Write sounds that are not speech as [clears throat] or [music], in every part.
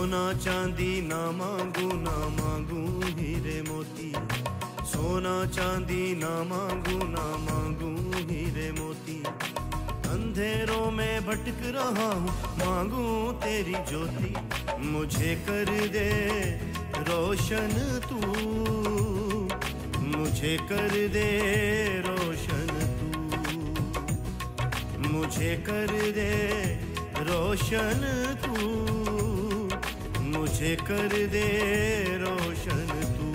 सोना चांदी ना मांगू ना मांगू हीरे मोती सोना चांदी ना मांगू ना मांगू हीरे मोती अंधेरों में भटक रहा हूँ मांगू तेरी ज्योति मुझे कर दे रोशन तू मुझे कर दे रोशन तू मुझे कर दे रोशन तू मुझे कर दे रोशन तू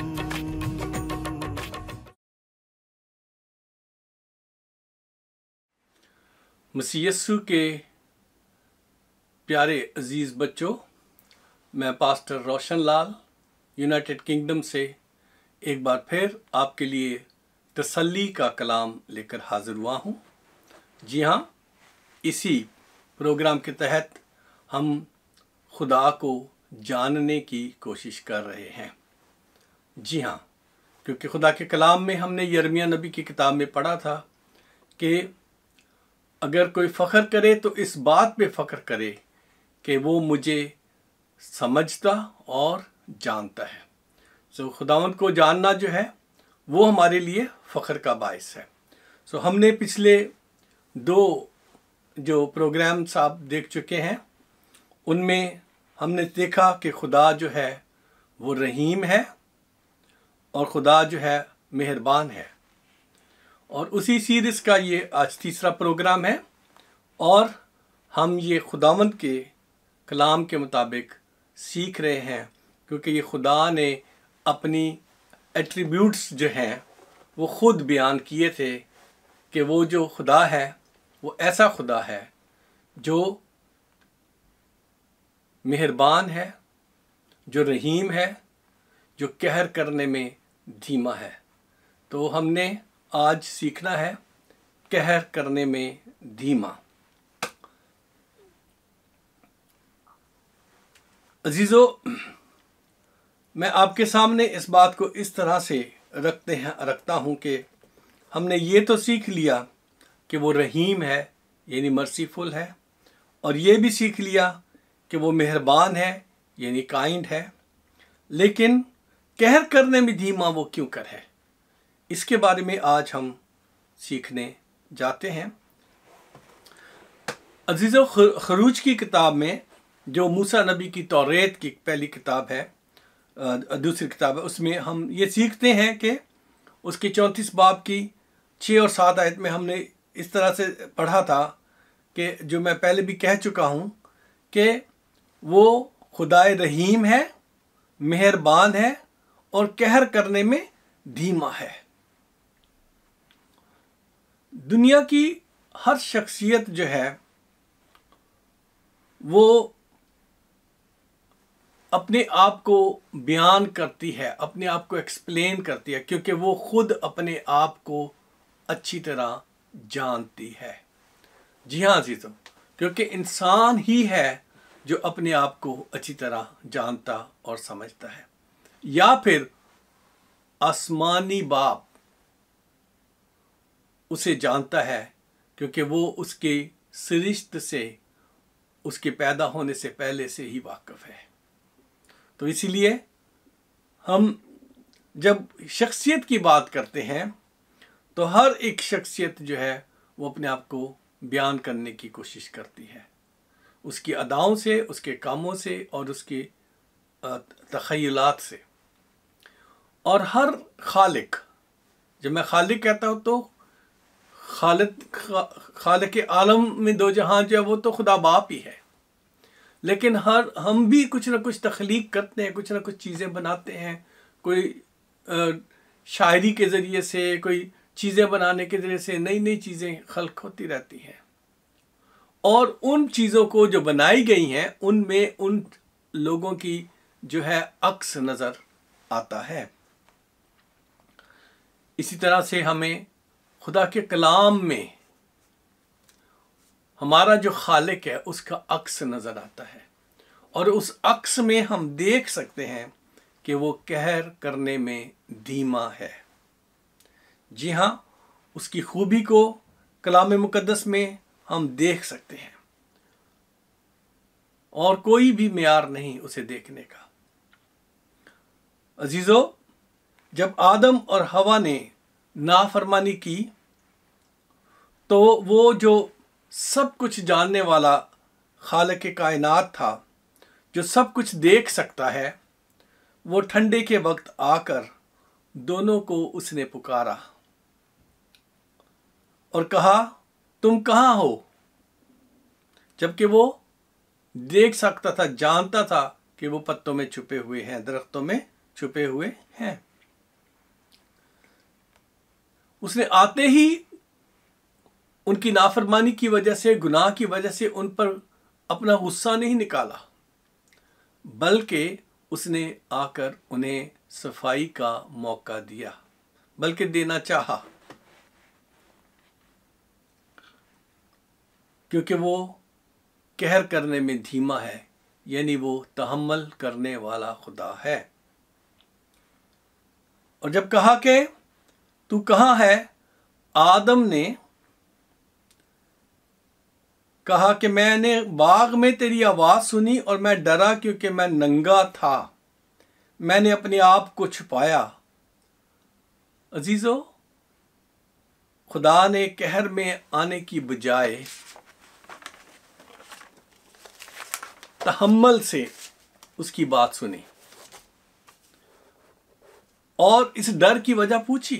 मसीयसु के प्यारे अजीज़ बच्चों मैं pastor Roshan Lal United Kingdom से एक बार फिर आपके लिए तसल्ली का कलाम लेकर हाज़िर हुआ हूँ जी हाँ इसी प्रोग्राम के तहत हम खुदा को जानने की कोशिश कर रहे हैं जी हाँ क्योंकि खुदा के कलाम में हमने यरमिया नबी की किताब में पढ़ा था कि अगर कोई फ़ख्र करे तो इस बात पे फ़ख्र करे कि वो मुझे समझता और जानता है सो so, खुदावन को जानना जो है वो हमारे लिए फ़ख्र का बायस है सो so, हमने पिछले दो जो प्रोग्राम्स आप देख चुके हैं उनमें हमने देखा कि खुदा जो है वो रहीम है और खुदा जो है मेहरबान है और उसी सीरीज़ का ये आज तीसरा प्रोग्राम है और हम ये खुदावंद के कलाम के मुताबिक सीख रहे हैं क्योंकि ये खुदा ने अपनी एट्रीब्यूट्स जो हैं वो ख़ुद बयान किए थे कि वो जो खुदा है वो ऐसा खुदा है जो मेहरबान है जो रहीम है जो कहर करने में धीमा है तो हमने आज सीखना है कहर करने में धीमा अजीज़ो मैं आपके सामने इस बात को इस तरह से रखते हैं रखता हूँ कि हमने ये तो सीख लिया कि वो रहीम है यानी मर्सीफुल है और ये भी सीख लिया कि वो मेहरबान है यानी काइंड है लेकिन कहर करने में धीमा वो क्यों कर है इसके बारे में आज हम सीखने जाते हैं अजीज़ खरूज की किताब में जो मूसा नबी की तौरेत की पहली किताब है दूसरी किताब है उसमें हम ये सीखते हैं कि उसके चौंतीस बाब की छः और सात आयत में हमने इस तरह से पढ़ा था कि जो मैं पहले भी कह चुका हूँ कि वो खुदाए रहीम है मेहरबान है और कहर करने में धीमा है दुनिया की हर शख्सियत जो है वो अपने आप को बयान करती है अपने आप को एक्सप्लेन करती है क्योंकि वो खुद अपने आप को अच्छी तरह जानती है जी हाँ जी तो क्योंकि इंसान ही है जो अपने आप को अच्छी तरह जानता और समझता है या फिर आसमानी बाप उसे जानता है क्योंकि वो उसके सरिश्त से उसके पैदा होने से पहले से ही वाकफ़ है तो इसीलिए हम जब शख्सियत की बात करते हैं तो हर एक शख्सियत जो है वो अपने आप को बयान करने की कोशिश करती है उसकी अदाओं से उसके कामों से और उसकी तखयलात से और हर खालिक जब मैं खालिक कहता हूँ तो खालिद खा, खालिक आलम में दो जहाँ जो है वो तो खुदा बाप ही है लेकिन हर हम भी कुछ ना कुछ तख्लीक करते हैं कुछ ना कुछ चीज़ें बनाते हैं कोई आ, शायरी के ज़रिए से कोई चीज़ें बनाने के ज़रिए से नई नई चीज़ें खल्क होती रहती हैं और उन चीज़ों को जो बनाई गई हैं उनमें उन लोगों की जो है अक्स नज़र आता है इसी तरह से हमें खुदा के कलाम में हमारा जो खालिक है उसका अक्स नज़र आता है और उस अक्स में हम देख सकते हैं कि वो कहर करने में धीमा है जी हाँ उसकी खूबी को कलाम मुकदस में हम देख सकते हैं और कोई भी मैार नहीं उसे देखने का अजीज़ो जब आदम और हवा ने नाफरमानी की तो वो जो सब कुछ जानने वाला खाल के कायनात था जो सब कुछ देख सकता है वो ठंडे के वक्त आकर दोनों को उसने पुकारा और कहा तुम कहाँ हो जबकि वो देख सकता था जानता था कि वो पत्तों में छुपे हुए हैं दरख्तों में छुपे हुए हैं उसने आते ही उनकी नाफरमानी की वजह से गुनाह की वजह से उन पर अपना गुस्सा नहीं निकाला बल्कि उसने आकर उन्हें सफाई का मौका दिया बल्कि देना चाहा क्योंकि वो कहर करने में धीमा है यानी वो तहमल करने वाला खुदा है और जब कहा कि तू कहाँ है आदम ने कहा कि मैंने बाग में तेरी आवाज़ सुनी और मैं डरा क्योंकि मैं नंगा था मैंने अपने आप को छुपाया अजीज़ो खुदा ने कहर में आने की बजाय तहमल से उसकी बात सुनी और इस डर की वजह पूछी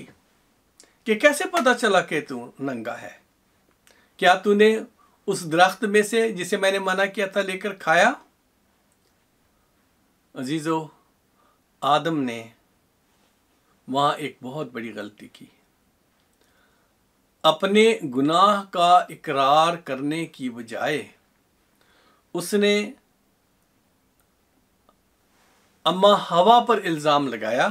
कि कैसे पता चला कि तू नंगा है क्या तूने उस दरख्त में से जिसे मैंने मना किया था लेकर खाया अजीज़ो आदम ने वहां एक बहुत बड़ी गलती की अपने गुनाह का इकरार करने की बजाय उसने अम्मा हवा पर इल्ज़ाम लगाया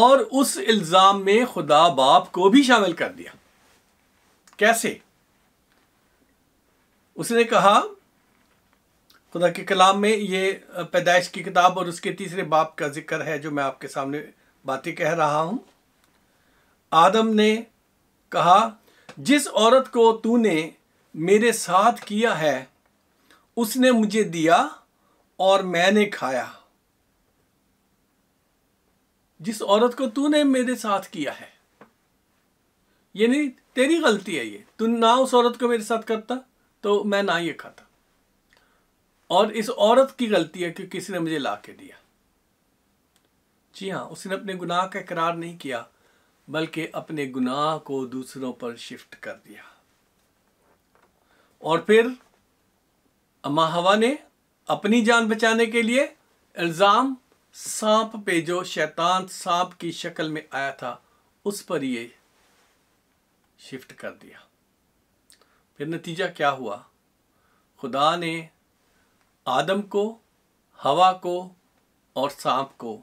और उस इल्ज़ाम में खुदा बाप को भी शामिल कर दिया कैसे उसने कहा खुदा के कलाम में ये पैदाइश की किताब और उसके तीसरे बाप का जिक्र है जो मैं आपके सामने बातें कह रहा हूं आदम ने कहा जिस औरत को तूने मेरे साथ किया है उसने मुझे दिया और मैंने खाया जिस औरत को तूने मेरे साथ किया है यानी तेरी गलती है ये तू ना उस औरत को मेरे साथ करता तो मैं ना ये खाता और इस औरत की गलती है कि किसी ने मुझे ला के दिया जी हाँ उसने अपने गुनाह का इकरार नहीं किया बल्कि अपने गुनाह को दूसरों पर शिफ्ट कर दिया और फिर अमाहवा हवा ने अपनी जान बचाने के लिए इल्ज़ाम सांप पे जो शैतान सांप की शक्ल में आया था उस पर ये शिफ्ट कर दिया फिर नतीजा क्या हुआ खुदा ने आदम को हवा को और सांप को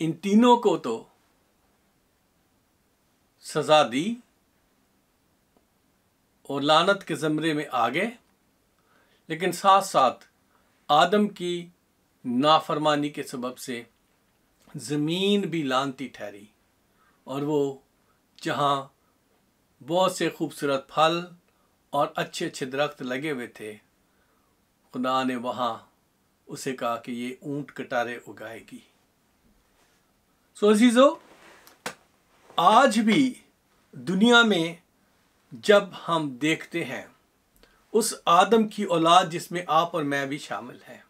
इन तीनों को तो सज़ा दी और लानत के ज़मरे में आ गए लेकिन साथ साथ आदम की नाफरमानी के सबब से ज़मीन भी लानती ठहरी और वो जहाँ बहुत से खूबसूरत फल और अच्छे अच्छे दरख्त लगे हुए थे खुदा ने वहाँ उसे कहा कि ये ऊंट कटारे उगाएगी सो अजीज़ो आज भी दुनिया में जब हम देखते हैं उस आदम की औलाद जिसमें आप और मैं भी शामिल हैं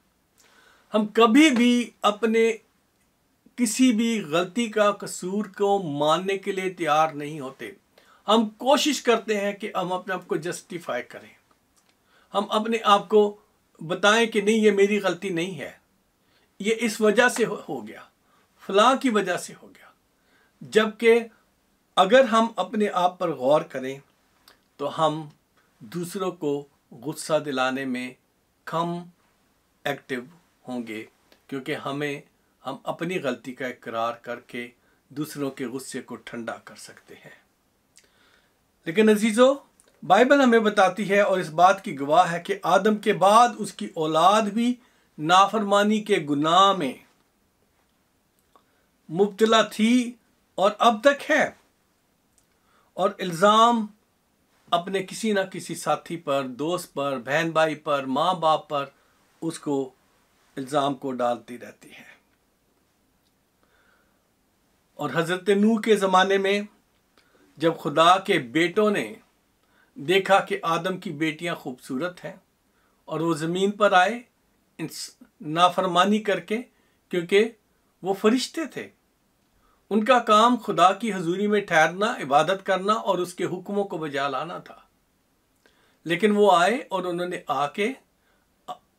हम कभी भी अपने किसी भी गलती का कसूर को मानने के लिए तैयार नहीं होते हम कोशिश करते हैं कि हम अपने आप को जस्टिफाई करें हम अपने आप को बताएं कि नहीं ये मेरी गलती नहीं है ये इस वजह से हो गया फलां की वजह से हो गया जबकि अगर हम अपने आप पर गौर करें तो हम दूसरों को गुस्सा दिलाने में कम एक्टिव होंगे क्योंकि हमें हम अपनी गलती का इकरार करके दूसरों के गुस्से को ठंडा कर सकते हैं लेकिन अजीज़ो बाइबल हमें बताती है और इस बात की गवाह है कि आदम के बाद उसकी औलाद भी नाफरमानी के गुनाह में मुबतला थी और अब तक है और इल्ज़ाम अपने किसी ना किसी साथी पर दोस्त पर बहन भाई पर माँ बाप पर उसको इल्ज़ाम को डालती रहती है और हज़रत नू के ज़माने में जब खुदा के बेटों ने देखा कि आदम की बेटियां खूबसूरत हैं और वो ज़मीन पर आए नाफरमानी करके क्योंकि वो फरिश्ते थे उनका काम खुदा की हजूरी में ठहरना इबादत करना और उसके हुक्मों को बजा लाना था लेकिन वो आए और उन्होंने आके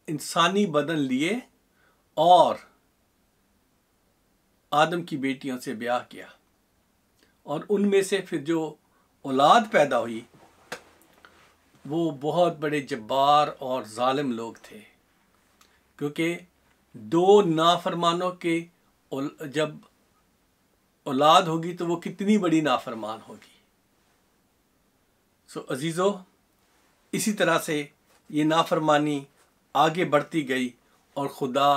इंसानी बदन लिए और आदम की बेटियों से ब्याह किया और उनमें से फिर जो औलाद पैदा हुई वो बहुत बड़े जब्बार और जालिम लोग थे क्योंकि दो नाफरमानों के जब औलाद होगी तो वो कितनी बड़ी नाफरमान होगी सो अजीज़ो इसी तरह से ये नाफरमानी आगे बढ़ती गई और खुदा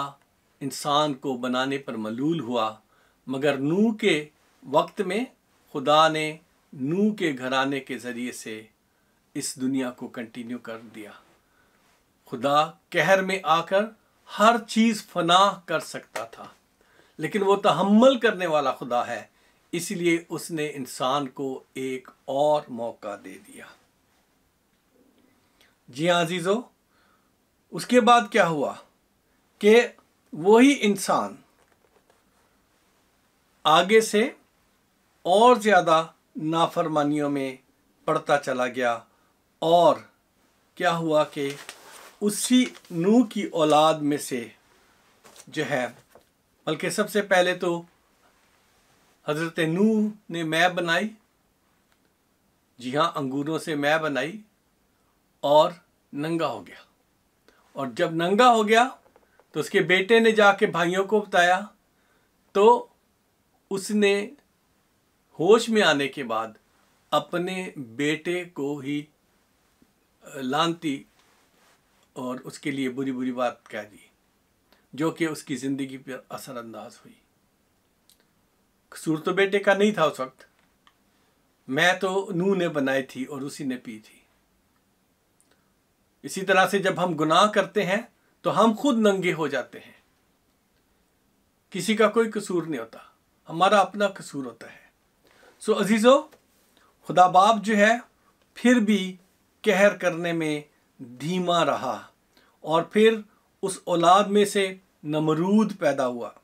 इंसान को बनाने पर मलूल हुआ मगर नू के वक्त में खुदा ने नू के घराने के ज़रिए से इस दुनिया को कंटिन्यू कर दिया खुदा कहर में आकर हर चीज़ फनाह कर सकता था लेकिन वो तहमल करने वाला खुदा है इसलिए उसने इंसान को एक और मौका दे दिया जी हाँ उसके बाद क्या हुआ कि वही इंसान आगे से और ज़्यादा नाफरमानियों में पड़ता चला गया और क्या हुआ कि उसी नू की औलाद में से जो है बल्कि सबसे पहले तो हज़रत नू ने मैं बनाई जी हाँ अंगूरों से मैं बनाई और नंगा हो गया और जब नंगा हो गया तो उसके बेटे ने जाके भाइयों को बताया तो उसने होश में आने के बाद अपने बेटे को ही लानती और उसके लिए बुरी बुरी बात कह दी जो कि उसकी ज़िंदगी पर असरअंदाज हुई कसूर तो बेटे का नहीं था उस वक्त मैं तो नू ने बनाई थी और उसी ने पी थी इसी तरह से जब हम गुनाह करते हैं तो हम खुद नंगे हो जाते हैं किसी का कोई कसूर नहीं होता हमारा अपना कसूर होता है सो अजीज़ो खुदा बाप जो है फिर भी कहर करने में धीमा रहा और फिर उस औलाद में से नमरूद पैदा हुआ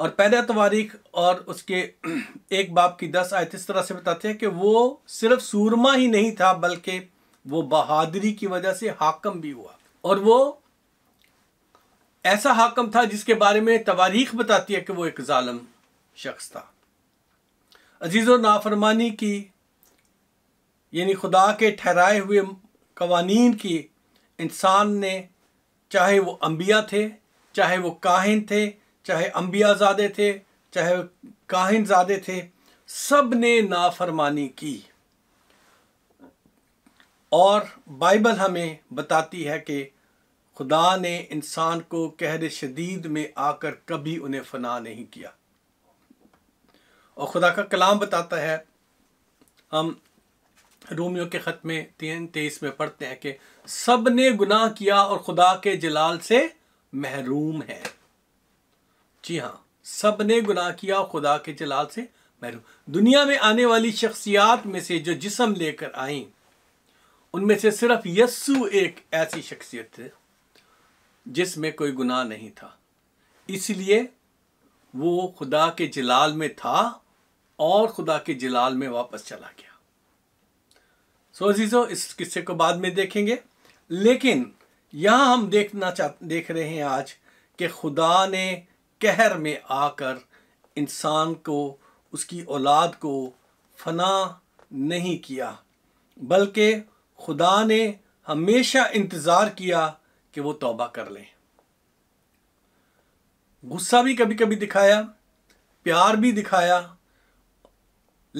और पैदा तवारीख और उसके [clears throat] एक बाप की दस आयत इस तरह से बताते हैं कि वो सिर्फ सूरमा ही नहीं था बल्कि वो बहादुरी की वजह से हाकम भी हुआ और वो ऐसा हाकम था जिसके बारे में तवारीख बताती है कि वो एक ालम शख्स था अजीज़ नाफरमानी की यानी खुदा के ठहराए हुए कवानीन की इंसान ने चाहे वो अम्बिया थे चाहे वो काहिन थे चाहे अम्बिया ज़ादे थे चाहे ज़ादे थे सब ने नाफरमानी की और बाइबल हमें बताती है कि खुदा ने इंसान को कहर शदीद में आकर कभी उन्हें फना नहीं किया और खुदा का कलाम बताता है हम रोमियो के ख़त में तीन तेईस में पढ़ते हैं कि सब ने गुनाह किया और खुदा के जलाल से महरूम है जी हाँ सब ने गुनाह किया और खुदा के जलाल से महरूम दुनिया में आने वाली शख्सियात में से जो जिसम लेकर आई उनमें से सिर्फ यस्सु एक ऐसी शख्सियत थे जिसमें कोई गुनाह नहीं था इसलिए वो खुदा के जलाल में था और खुदा के जलाल में वापस चला गया सो अजीजो इस किस्से को बाद में देखेंगे लेकिन यहाँ हम देखना चाह देख रहे हैं आज कि खुदा ने कहर में आकर इंसान को उसकी औलाद को फना नहीं किया बल्कि खुदा ने हमेशा इंतज़ार किया कि वो तौबा कर लें गुस्सा भी कभी कभी दिखाया प्यार भी दिखाया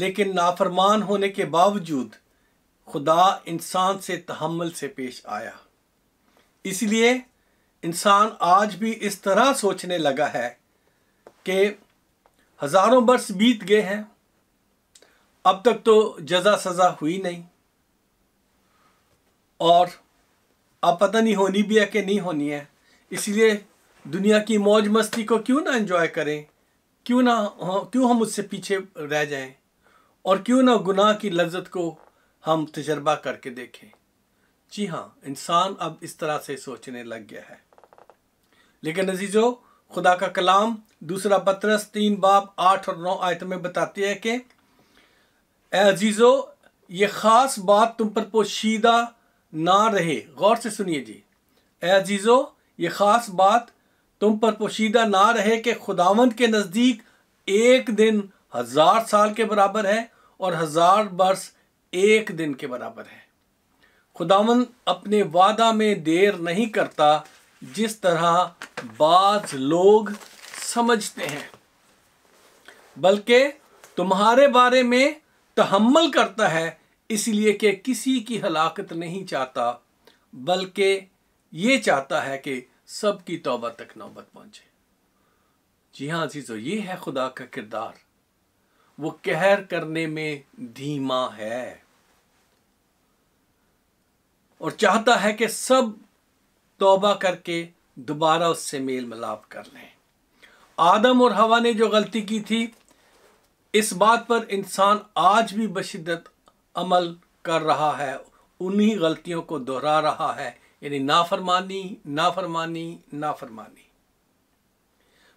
लेकिन नाफरमान होने के बावजूद खुदा इंसान से तहमल से पेश आया इसलिए इंसान आज भी इस तरह सोचने लगा है कि हज़ारों वर्ष बीत गए हैं अब तक तो जजा सज़ा हुई नहीं और अब पता नहीं होनी भी है कि नहीं होनी है इसलिए दुनिया की मौज मस्ती को क्यों ना एंजॉय करें क्यों ना हाँ, क्यों हम उससे पीछे रह जाएं और क्यों ना गुनाह की लज्जत को हम तजर्बा करके देखें जी हाँ इंसान अब इस तरह से सोचने लग गया है लेकिन अजीज़ो खुदा का कलाम दूसरा पत्रस तीन बाप आठ और नौ आयत में बताती है कि अजीज़ो ये ख़ास बात तुम पर पोशीदा ना रहे गौर से सुनिए जी अजीज़ो ये ख़ास बात तुम पर पोशीदा ना रहे कि खुदावंद के नज़दीक एक दिन हज़ार साल के बराबर है और हज़ार वर्ष एक दिन के बराबर है खुदावन अपने वादा में देर नहीं करता जिस तरह बाज लोग समझते हैं बल्कि तुम्हारे बारे में तहमल करता है इसलिए कि किसी की हलाकत नहीं चाहता बल्कि ये चाहता है कि सबकी तौबा तक नौबत पहुंचे जी हाँ अजीज़ो ये है खुदा का किरदार वो कहर करने में धीमा है और चाहता है कि सब तौबा करके दोबारा उससे मेल मिलाप कर लें आदम और हवा ने जो गलती की थी इस बात पर इंसान आज भी बशिदत अमल कर रहा है उन्हीं गलतियों को दोहरा रहा है यानी नाफरमानी नाफरमानी नाफरमानी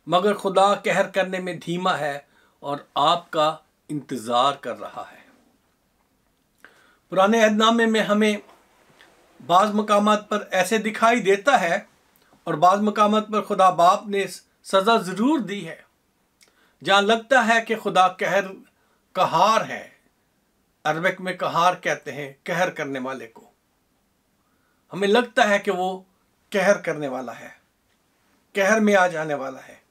मगर खुदा कहर करने में धीमा है और आपका इंतज़ार कर रहा है पुराने अहदनामे में हमें बाज़ मकाम पर ऐसे दिखाई देता है और बाज़ मकाम पर खुदा बाप ने सज़ा ज़रूर दी है जहां लगता है कि खुदा कहर कहार है अरबिक में कहार कहते हैं कहर करने वाले को हमें लगता है कि वो कहर करने वाला है कहर में आ जाने वाला है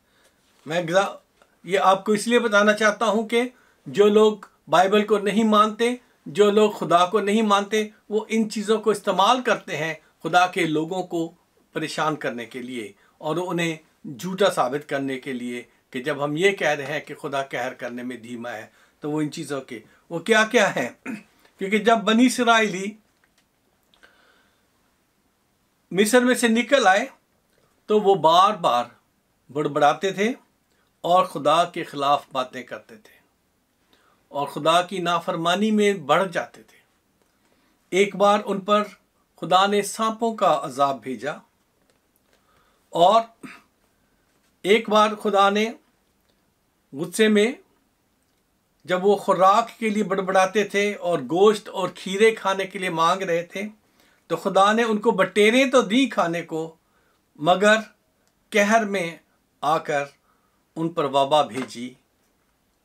मैं ये आपको इसलिए बताना चाहता हूँ कि जो लोग बाइबल को नहीं मानते जो लोग खुदा को नहीं मानते वो इन चीज़ों को इस्तेमाल करते हैं खुदा के लोगों को परेशान करने के लिए और उन्हें झूठा साबित करने के लिए कि जब हम ये कह रहे हैं कि खुदा कहर करने में धीमा है तो वो इन चीज़ों के वो क्या क्या है क्योंकि जब बनी सराइली मिस्र में से निकल आए तो वो बार बार बड़बड़ाते थे और खुदा के ख़िलाफ़ बातें करते थे और खुदा की नाफरमानी में बढ़ जाते थे एक बार उन पर खुदा ने सांपों का अजाब भेजा और एक बार खुदा ने गुस्से में जब वो खुराक के लिए बड़बड़ाते थे और गोश्त और खीरे खाने के लिए मांग रहे थे तो खुदा ने उनको बटेरें तो दी खाने को मगर कहर में आकर उन पर वबा भेजी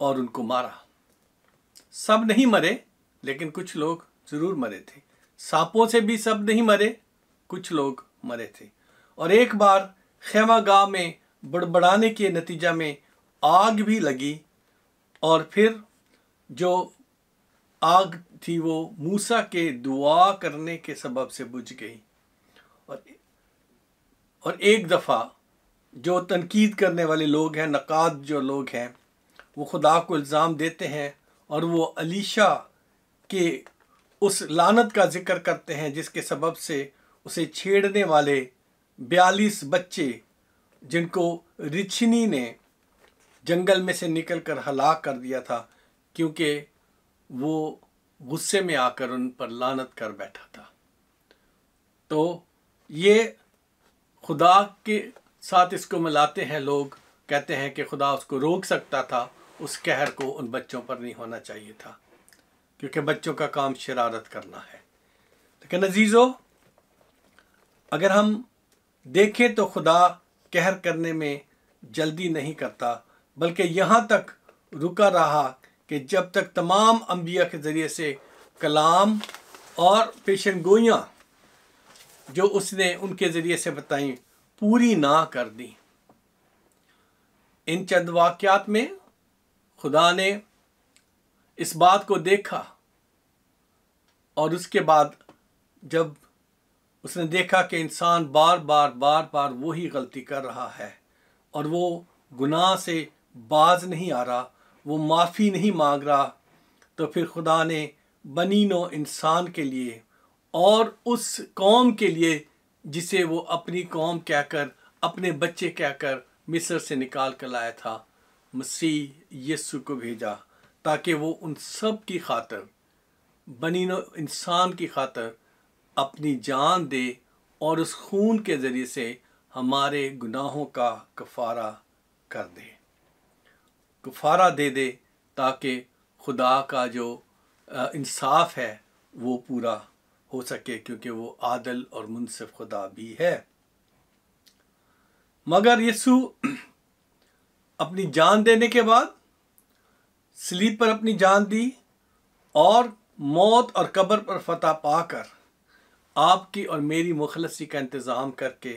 और उनको मारा सब नहीं मरे लेकिन कुछ लोग ज़रूर मरे थे सांपों से भी सब नहीं मरे कुछ लोग मरे थे और एक बार खेमा गांव में बड़बड़ाने के नतीजा में आग भी लगी और फिर जो आग थी वो मूसा के दुआ करने के सबब से बुझ गई और और एक दफ़ा जो तनकीद करने वाले लोग हैं नक़ाद जो लोग हैं वो खुदा को इल्ज़ाम देते हैं और वो अलीशा के उस लानत का ज़िक्र करते हैं जिसके सबब से उसे छेड़ने वाले बयालीस बच्चे जिनको रिछनी ने जंगल में से निकल कर हलाक कर दिया था क्योंकि वो गुस्से में आकर उन पर लानत कर बैठा था तो ये खुदा के साथ इसको मिलाते हैं लोग कहते हैं कि खुदा उसको रोक सकता था उस कहर को उन बच्चों पर नहीं होना चाहिए था क्योंकि बच्चों का काम शरारत करना है लेकिन अजीज़ो अगर हम देखें तो खुदा कहर करने में जल्दी नहीं करता बल्कि यहाँ तक रुका रहा कि जब तक तमाम अम्बिया के ज़रिए से कलाम और पेशन गोइयाँ जो उसने उनके ज़रिए से बताई पूरी ना कर दी इन चंद वाक्यात में खुदा ने इस बात को देखा और उसके बाद जब उसने देखा कि इंसान बार बार बार बार वही गलती कर रहा है और वो गुनाह से बाज नहीं आ रहा वो माफ़ी नहीं मांग रहा तो फिर खुदा ने बनी नो इंसान के लिए और उस कौम के लिए जिसे वो अपनी कौम कहकर अपने बच्चे कहकर मिस्र से निकाल कर लाया था मसीह यस्सु को भेजा ताकि वो उन सब की खातर बनीनो इंसान की खातर अपनी जान दे और उस खून के ज़रिए से हमारे गुनाहों का कफारा कर दे कफारा दे दे ताकि खुदा का जो इंसाफ है वो पूरा हो सके क्योंकि वो आदल और मुनसिफ खुदा भी है मगर यीशु अपनी जान देने के बाद स्लीप पर अपनी जान दी और मौत और कब्र पर फतह पाकर आपकी और मेरी मुखलसी का इंतज़ाम करके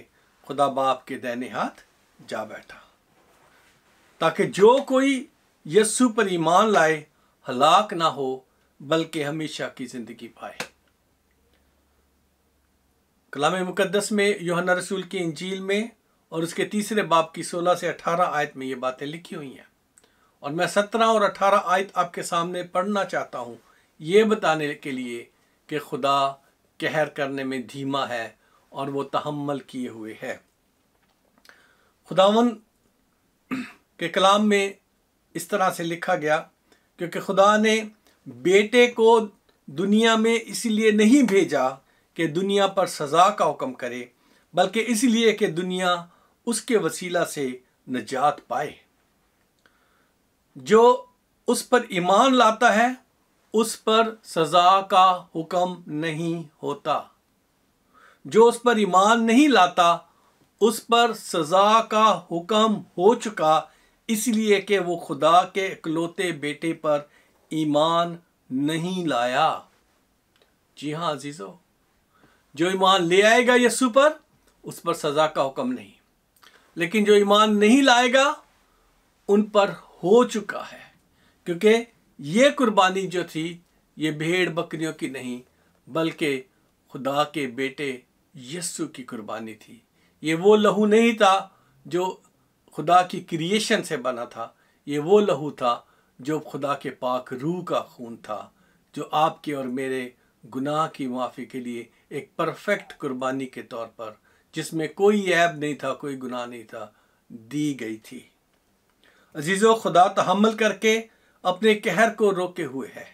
खुदा बाप के दैने हाथ जा बैठा ताकि जो कोई यस्सु पर ईमान लाए हलाक ना हो बल्कि हमेशा की ज़िंदगी पाए कलाम मुकदस में योहना रसूल की इंजील में और उसके तीसरे बाप की 16 से 18 आयत में ये बातें लिखी हुई हैं और मैं 17 और 18 आयत आपके सामने पढ़ना चाहता हूँ ये बताने के लिए कि खुदा कहर करने में धीमा है और वो तहमल किए हुए है खुदावन के कलाम में इस तरह से लिखा गया क्योंकि खुदा ने बेटे को दुनिया में इसलिए नहीं भेजा कि दुनिया पर सज़ा का हुक्म करे बल्कि इसलिए कि दुनिया उसके वसीला से नजात पाए जो उस पर ईमान लाता है उस पर सज़ा का हुक्म नहीं होता जो उस पर ईमान नहीं लाता उस पर सज़ा का हुक्म हो चुका इसलिए कि वो खुदा के इकलौते बेटे पर ईमान नहीं लाया जी हाँ अजीज़ों जो ईमान ले आएगा यस्सु पर उस पर सज़ा का हुक्म नहीं लेकिन जो ईमान नहीं लाएगा उन पर हो चुका है क्योंकि ये कुर्बानी जो थी ये भेड़ बकरियों की नहीं बल्कि खुदा के बेटे यस्सु की कुर्बानी थी ये वो लहू नहीं था जो खुदा की क्रिएशन से बना था ये वो लहू था जो खुदा के पाक रूह का खून था जो आपके और मेरे गुनाह की माफ़ी के लिए एक परफेक्ट कुर्बानी के तौर पर जिसमें कोई ऐब नहीं था कोई गुनाह नहीं था दी गई थी अजीज़ो खुदा तहमल करके अपने कहर को रोके हुए है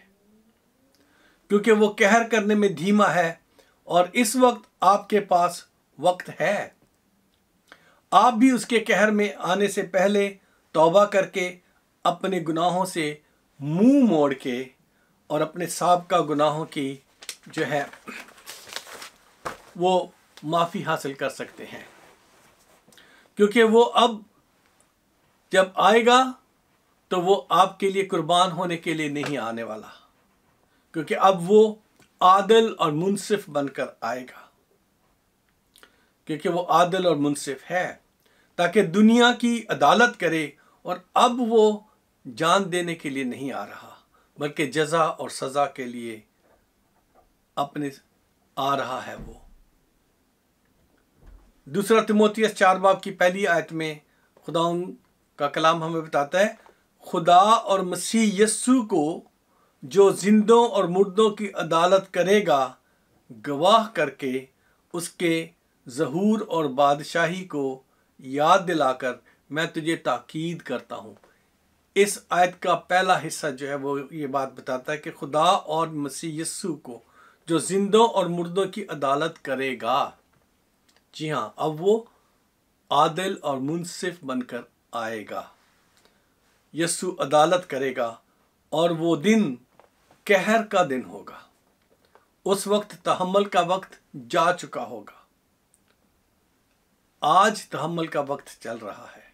क्योंकि वो कहर करने में धीमा है और इस वक्त आपके पास वक्त है आप भी उसके कहर में आने से पहले तौबा करके अपने गुनाहों से मुंह मोड़ के और अपने साब का गुनाहों की जो है वो माफ़ी हासिल कर सकते हैं क्योंकि वो अब जब आएगा तो वो आपके लिए कुर्बान होने के लिए नहीं आने वाला क्योंकि अब वो आदल और मुनसिफ बनकर आएगा क्योंकि वो आदल और मुनसिफ है ताकि दुनिया की अदालत करे और अब वो जान देने के लिए नहीं आ रहा बल्कि जजा और सज़ा के लिए अपने आ रहा है वो दूसरा तिमोतियस चार बाब की पहली आयत में खुदा का कलाम हमें बताता है खुदा और मसीह यस्सु को जो जिंदों और मुर्दों की अदालत करेगा गवाह करके उसके जहूर और बादशाही को याद दिलाकर मैं तुझे ताकीद करता हूँ इस आयत का पहला हिस्सा जो है वो ये बात बताता है कि खुदा और मसीह यस्सु को जो जिंदों और मुर्दों की अदालत करेगा जी हाँ अब वो आदिल और मुनसिफ बनकर आएगा यस्सु अदालत करेगा और वो दिन कहर का दिन होगा उस वक्त तहमल का वक्त जा चुका होगा आज तहमल का वक्त चल रहा है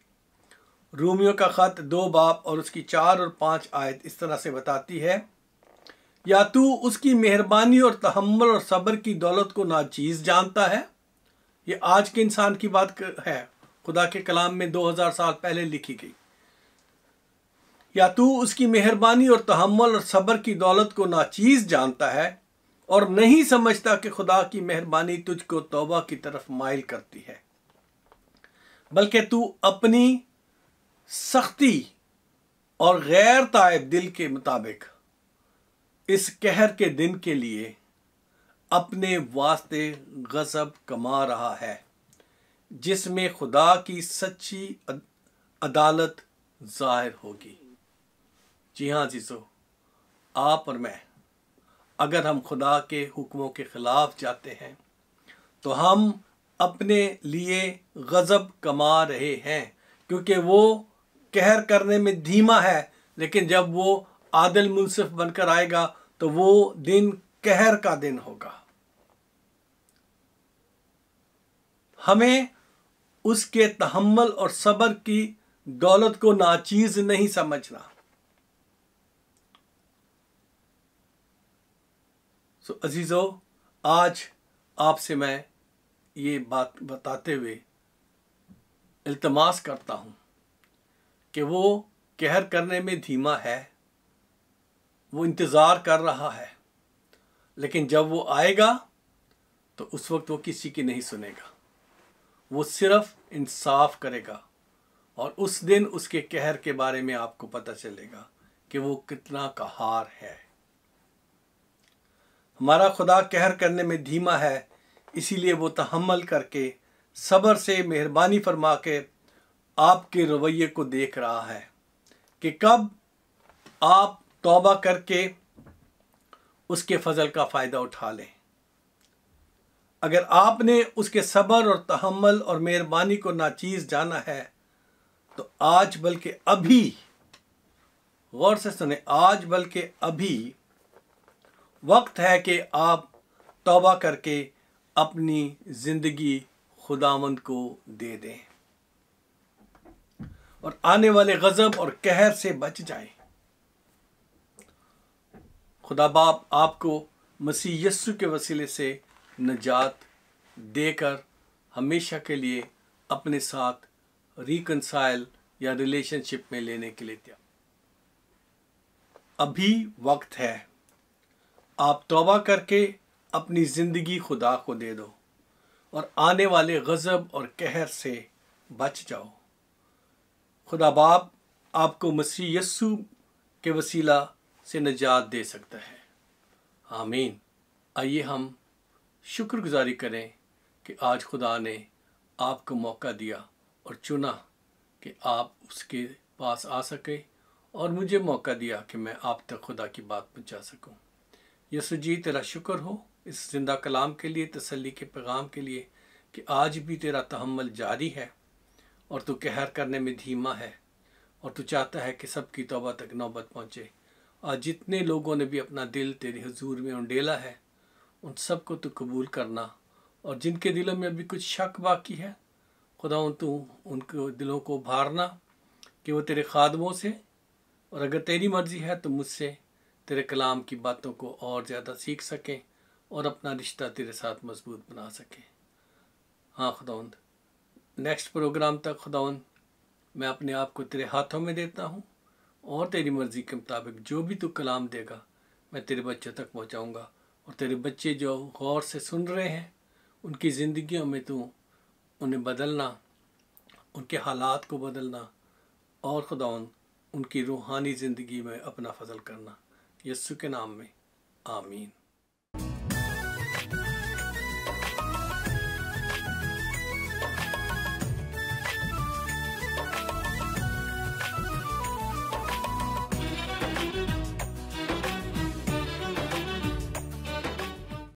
रूमियो का ख़त दो बाप और उसकी चार और पांच आयत इस तरह से बताती है या तू उसकी मेहरबानी और तहमल और सब्र की दौलत को नाचीज़ जानता है ये आज के इंसान की बात है खुदा के कलाम में 2000 साल पहले लिखी गई या तू उसकी मेहरबानी और तहमल और सब्र की दौलत को नाचीज जानता है और नहीं समझता कि खुदा की मेहरबानी तुझको तौबा की तरफ माइल करती है बल्कि तू अपनी सख्ती और गैर तायब दिल के मुताबिक इस कहर के दिन के लिए अपने वास्ते गज़ब कमा रहा है जिसमें खुदा की सच्ची अदालत ज़ाहिर होगी जी हाँ जीजो आप और मैं अगर हम खुदा के हुक्मों के ख़िलाफ़ जाते हैं तो हम अपने लिए गज़ब कमा रहे हैं क्योंकि वो कहर करने में धीमा है लेकिन जब वो आदिल मुनसिफ बनकर आएगा तो वो दिन कहर का दिन होगा हमें उसके तहमल और सबर की दौलत को नाचीज नहीं समझना सो so, अजीज़ो आज आपसे मैं ये बात बताते हुए इल्तमास करता हूं कि वो कहर करने में धीमा है वो इंतज़ार कर रहा है लेकिन जब वो आएगा तो उस वक्त वो किसी की नहीं सुनेगा वो सिर्फ इंसाफ करेगा और उस दिन उसके कहर के बारे में आपको पता चलेगा कि वो कितना कहार है हमारा खुदा कहर करने में धीमा है इसीलिए वो तहमल करके सब्र से मेहरबानी फरमा के आपके रवैये को देख रहा है कि कब आप तौबा करके उसके फजल का फ़ायदा उठा लें अगर आपने उसके सब्र और तहमल और मेहरबानी को नाचीज़ जाना है तो आज बल्कि अभी गौर से सुने आज बल्कि अभी वक्त है कि आप तौबा करके अपनी ज़िंदगी खुदामंद को दे दें और आने वाले गज़ब और कहर से बच जाएं खुदा बाप आपको मसीह यस्सु के वसीले से नजात देकर हमेशा के लिए अपने साथ रिकनसाइल या रिलेशनशिप में लेने के लिए दिया अभी वक्त है आप तोबा करके अपनी ज़िंदगी खुदा को दे दो और आने वाले गज़ब और कहर से बच जाओ खुदा बाप आपको मसीह यस्सु के वसीला से निजात दे सकता है आमीन आइए हम शुक्रगुजारी करें कि आज खुदा ने आपको मौका दिया और चुना कि आप उसके पास आ सके और मुझे मौका दिया कि मैं आप तक खुदा की बात पहुंचा सकूं यसु जी तेरा शुक्र हो इस जिंदा कलाम के लिए तसल्ली के पैगाम के लिए कि आज भी तेरा तहमल जारी है और तू कहर करने में धीमा है और तू चाहता है कि सबकी तोबा तक नौबत पहुँचे और जितने लोगों ने भी अपना दिल तेरे हजूर में उंडेला है उन सबको तो कबूल करना और जिनके दिलों में अभी कुछ शक बाकी है खुदा तू उनके दिलों को भारना कि वो तेरे खादमों से और अगर तेरी मर्ज़ी है तो मुझसे तेरे कलाम की बातों को और ज़्यादा सीख सकें और अपना रिश्ता तेरे साथ मजबूत बना सकें हाँ खुदावंद नेक्स्ट प्रोग्राम तक खुदावंद मैं अपने आप को तेरे हाथों में देता हूँ और तेरी मर्ज़ी के मुताबिक जो भी तू कलाम देगा मैं तेरे बच्चों तक पहुँचाऊँगा और तेरे बच्चे जो गौर से सुन रहे हैं उनकी ज़िंदगियों में तू उन्हें बदलना उनके हालात को बदलना और खुदा उनकी रूहानी ज़िंदगी में अपना फजल करना यस्सु के नाम में आमीन